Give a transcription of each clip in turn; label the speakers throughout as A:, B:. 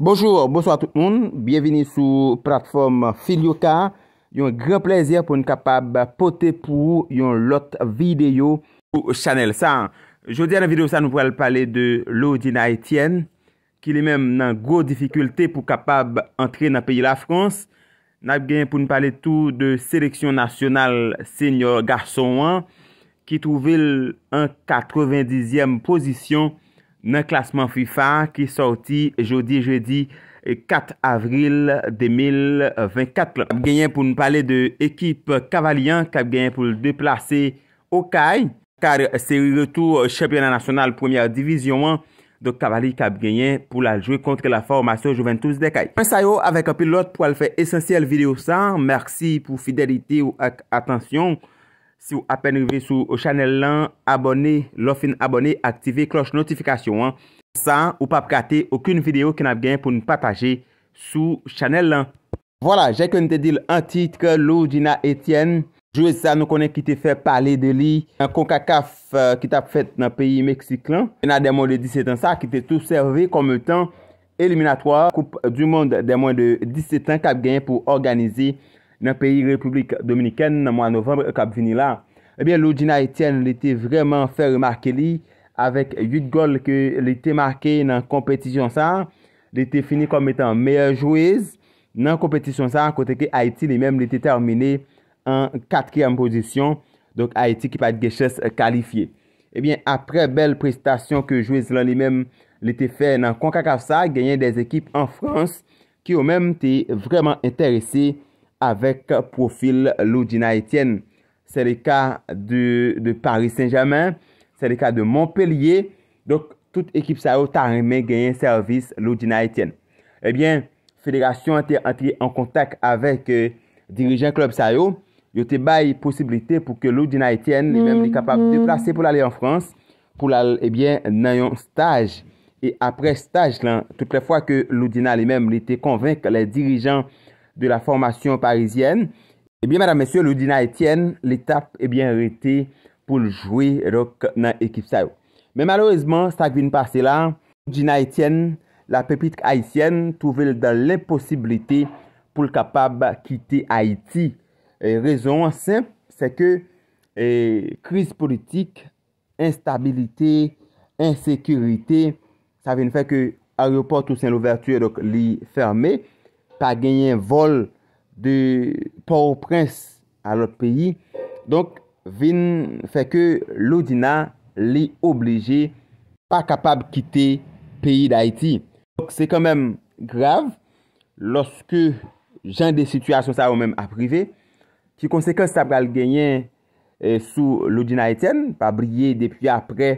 A: Bonjour, bonsoir tout moun, bienveni sou platform Filioka Yon gran plezier pou nou kapab pote pou yon lot video ou chanel sa Jodi anan video sa nou pou al pale de Lodina Etienne Ki li menm nan gros difikulte pou kapab entre nan peyi la Frans Nap gen pou nou pale tou de seleksyon nasyonal senior garson an Ki touvel an 90e posisyon nan klasman FIFA ki sorti jodi-jodi 4 eh, avril 2024. Kab genyen pou nou pale de ekip kavalyen, kab genyen pou l deplase o Kai, kar se retou eh, championa nasyonal 1er divizyon an, do kabali kab genyen pou la jwe kontre la formasyon Juventus de Kai. Pensa yo avèk apilot pou al fè esensyel video sa, mersi pou fidelite ou ak atansyon. Si ou apen rive sou chanel lan, abone, lofin abone, aktive kloche notifikasyon an. San ou pap kate, akoun videyo ki nap gen pou nou pataje sou chanel lan. Vola, jè kon te dil antit ke Lou Gina Etienne. Jouè sa nou konen ki te fè pale de li. An kon kakaf euh, ki tap fèt nan peyi Meksik lan. E nan den moun de 17 ansan ki te tou serve kon men tan eliminatwa. Koup du moun den moun de 17 ansan ki ap gen pou organize. nan peyi Republik Dominiken nan mwa novembre kap vini la. Ebyen, Loudjina Etienne li te vreman fe remarke li avek 8 gol ke li te marke nan kompetisyon sa. Li te fini kom etan meyè jouez. Nan kompetisyon sa, koteke Aiti li menm li te termine an 4èm posisyon. Donk Aiti ki pat geches kalifiye. Ebyen, apre bel prestasyon ke jouez lan li menm li te fe nan konkak avsa, genyen des ekip an Frans ki ou menm te vreman enterese avèk profil Loudina Etienne. Se le ka de Paris Saint-Germain, se le ka de Montpellier, dok tout ekip sa yo ta remè gèyen servis Loudina Etienne. Ebyen, eh Fédération a te entri en kontak avèk euh, dirijen klub sa yo, yo te bay posibilite pou ke Loudina Etienne li mèm li kapap de plase pou l'alè an Frans, pou l'alè, ebyen, eh nan yon staj. E apre staj lan, tout le fwa ke Loudina li mèm li te konvenk lè dirijen Loudina, de la formasyon parizyen, eh ebyen madame sè, loudina Etienne, l'etap ebyen eh rete pou l'joui rok nan ekif sa yo. Men malourezman, sa gvin pase la, loudina Etienne, la pepit Haitienne, touvel dan l'imposibilite pou l'kapab kite Haiti. Rezon anse, eh, se ke kriz politik, instabilite, insekirite, sa vini fe ke aroport ou sen l'ouverture, l'i ferme, pa genyen vol de por prince alot peyi, donk, vin feke loudina li oblije, pa kapab kite peyi da iti. Donk, se kemen grave, loske jen de situasyon sa ou men aprive, ki konsekens sa pral genyen e, sou loudina etienne, pa brye depi apre,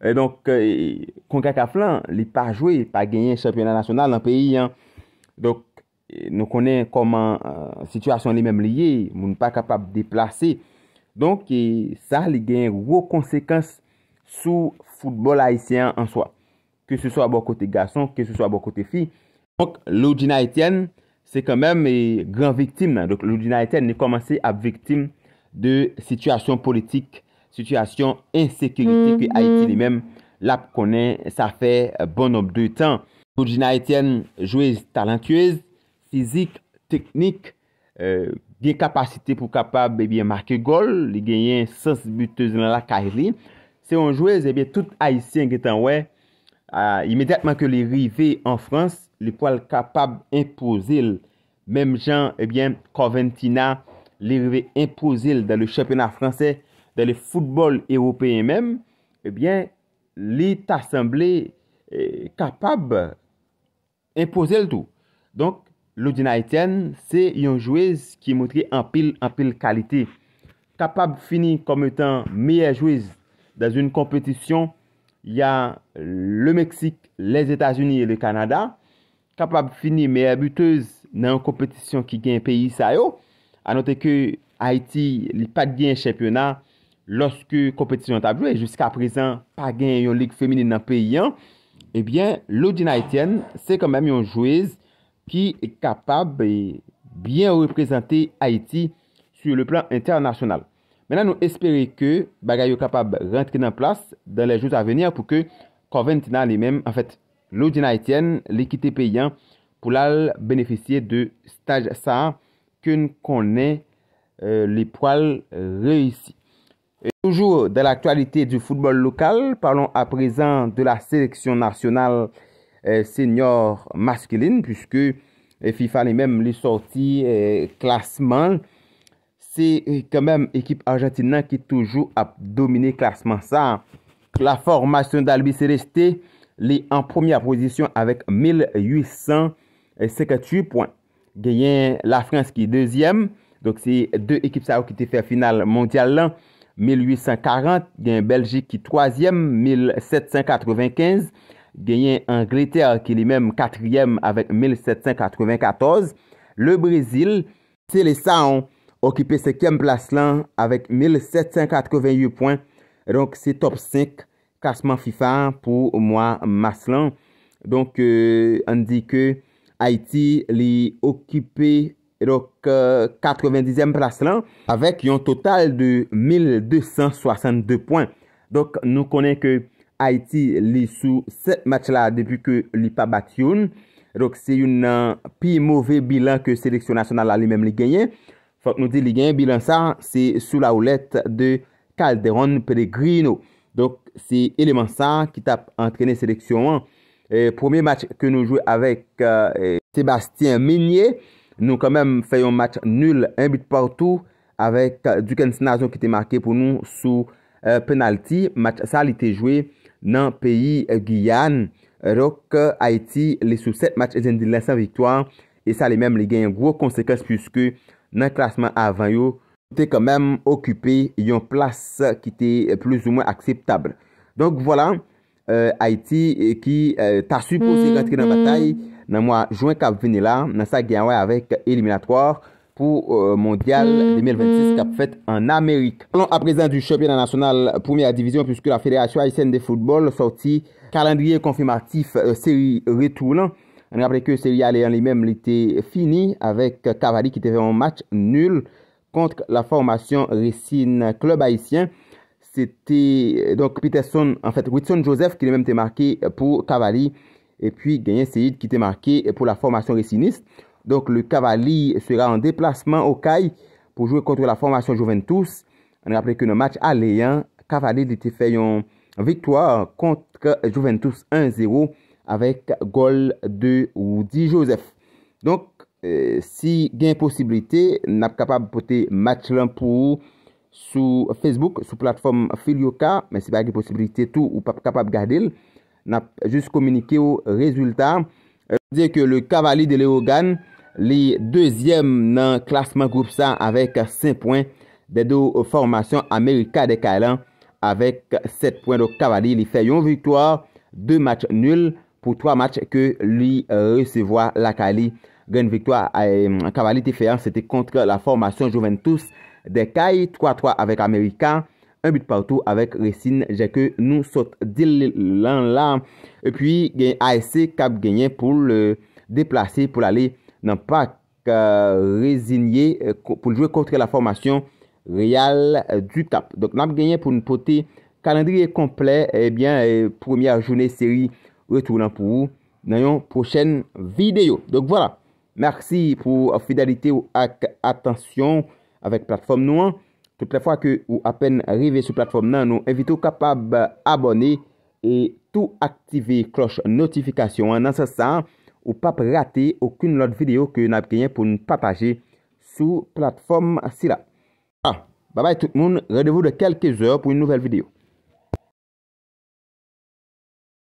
A: e, donk, kon e, kaka flan, li pa jwe, pa genyen sepena nasyonal an peyi, donk, Nou konen koman euh, Situasyon li men liye Moun pa kapap deplase Donk e, sa li gen wou konsekans Sou foudbol Haitien An soa Ke se soa bo kote gason, ke se soa bo kote fi Donk Loujina Etienne Se konmen mi gran viktim Loujina Etienne ni komanse ap viktim De situasyon politik Situasyon insekiritik Aiti mm-hmm. li men La konen sa fe bon ob 2 tan Loujina Etienne jouez talentyouez Fizik, teknik, euh, gen kapasite pou kapab ebyen eh make gol, li genyen sens butezen la kajli. Se yon jouez, ebyen eh tout haisyen getanwe, imediatman ke li rive en Frans, li pou al kapab impozil, mem jan, ebyen, eh Coventina, li rive impozil dan le championat Fransè, dan le football européen men, ebyen, li tasemble kapab impozil tou. Donk, lodi na etyen, se yon jouez ki moutre anpil anpil kalite. Kapab fini kom etan meye jouez da zoun kompetisyon ya le Meksik, le Etasuni, le Kanada. Kapab fini meye buteouz nan kompetisyon ki gen peyi sa yo. Anote ke Haiti li pat gen chempionat loske kompetisyon tablou e jiska prezan pa gen yon lig femini nan peyi yan. Ebyen, eh lodi na etyen, se konmem yon jouez ki e kapab e bien reprezenter Haiti sou le plan internasyonal. Menan nou espere ke Bagayou kapab rentre nan plas dan le jouz avenir pou ke konventina li mem an fèt lodi na Haitienne, likite peyan pou lal beneficye de staj sa ke nou konen euh, li poal reysi. Toujou de l'aktualite du foudbol lokal, parlon aprezen de la seleksyon nasyonal Haiti Eh, sènyor maskiline, pwiske eh, FIFA li mèm li sorti klasman, eh, se kèmèm ekip Argentinan ki toujou ap domine klasman sa, la formasyon dalbi se restè, li an promya posisyon avèk 1,858 poin, gen yè la Frans ki deuxième, donk se de ekip Sao ki te fè final mondial lan, 1,840, gen Belgique ki troisième, 1,795, genyen Angleterre ki li menm katriyem avèk 1794. Le Brésil, se le sa an, okipè sekèm plas lan avèk 1788 poin. Donk se top 5 kasmant FIFA pou mwa mas lan. Donk euh, an di ke Haiti li okipè donk 90èm euh, plas lan avèk yon total de 1262 poin. Donk nou konen ke Aiti li sou set match la debu ke li pa bat yon. Dok se yon pi mouve bilan ke seleksyon nasyonal la li menm li genyen. Fak nou di li genyen bilan sa, se sou la oulet de Calderon Pellegrino. Dok se eleman sa ki tap entrene seleksyon an. E, premier match ke nou jwè avèk e, Sébastien Meignier. Nou kamèm fè yon match nul, un bit portou. Avèk Dukens Nazo ki te marke pou nou sou e, penalti. Match sa li te jwè. Nan peyi Giyan, rok Aiti lesou 7 match e jen di lansan viktoan E sa li menm li gen yon gwo konsekens pwiske nan klasman avan yo Te kan menm okupi yon plas ki te plus ou mwen akseptable Donk vwola, euh, Aiti ki euh, euh, ta suposye gantri mm-hmm. nan batay Nan mwa Jouen Kabvenila, nan sa Giyan wè avèk eliminatwòr pour le euh, Mondial 2026 mm-hmm. qui a fait en Amérique. Parlons à présent du championnat national première division puisque la Fédération haïtienne de football sorti calendrier confirmatif euh, série retournant. On rappelle que série allée en lui-même était fini avec Cavalli qui était en match nul contre la formation récine Club haïtien. C'était euh, donc Peterson, en fait, Whitson Joseph qui lui-même était marqué pour Cavalli et puis Gagné Seid qui était marqué pour la formation réciniste. Donk, le kavali sera an deplasman euh, ou kaj pou jwe kontre la formasyon Juventus. An apreke nou match aleyan, kavali ditife yon viktoar kontre Juventus 1-0 avèk gol 2 ou 10 Joseph. Donk, si gen posibilite, nap kapab pote match lan pou sou Facebook, sou platform Filioca, men si ba gen posibilite tou ou pap kapab gade l, nap jist komunike ou rezultat. An euh, ap dire ke le kavali de Lerogan li dezyem nan klasman group sa avek 5 poin de do formasyon Amerika de Kailan avek 7 poin do Kavali li feyon viktoar 2 match nul pou 3 match ke li euh, resevoa la Kali gen viktoar Kavali euh, te feyon se te kontre la formasyon Juventus de Kailan 3-3 avek Amerika 1 bit poutou avek Resine jeke nou sot dil lan lan e pwi ASE KAP genyen pou le deplase pou lale nan pa euh, rezinye euh, pou nou jwe kontre la formasyon real euh, du tap. Donk nan ap genye pou nou pote kalendriye komple, ebyen, eh premye a jounen seri retounan pou nou nan yon prochen videyo. Donk vwa la, mersi pou fidalite ou ak atasyon avek platform nou an. Tout apen rive sou platform nan nou evite ou kapab abone e tou aktive kloche notifikasyon nan sa san. Ou pa prate akoun lot video ke nou ap genye pou nou pataje sou platform si la. Ah, bye bye tout moun. Radevou de kelke zor pou nouvel video.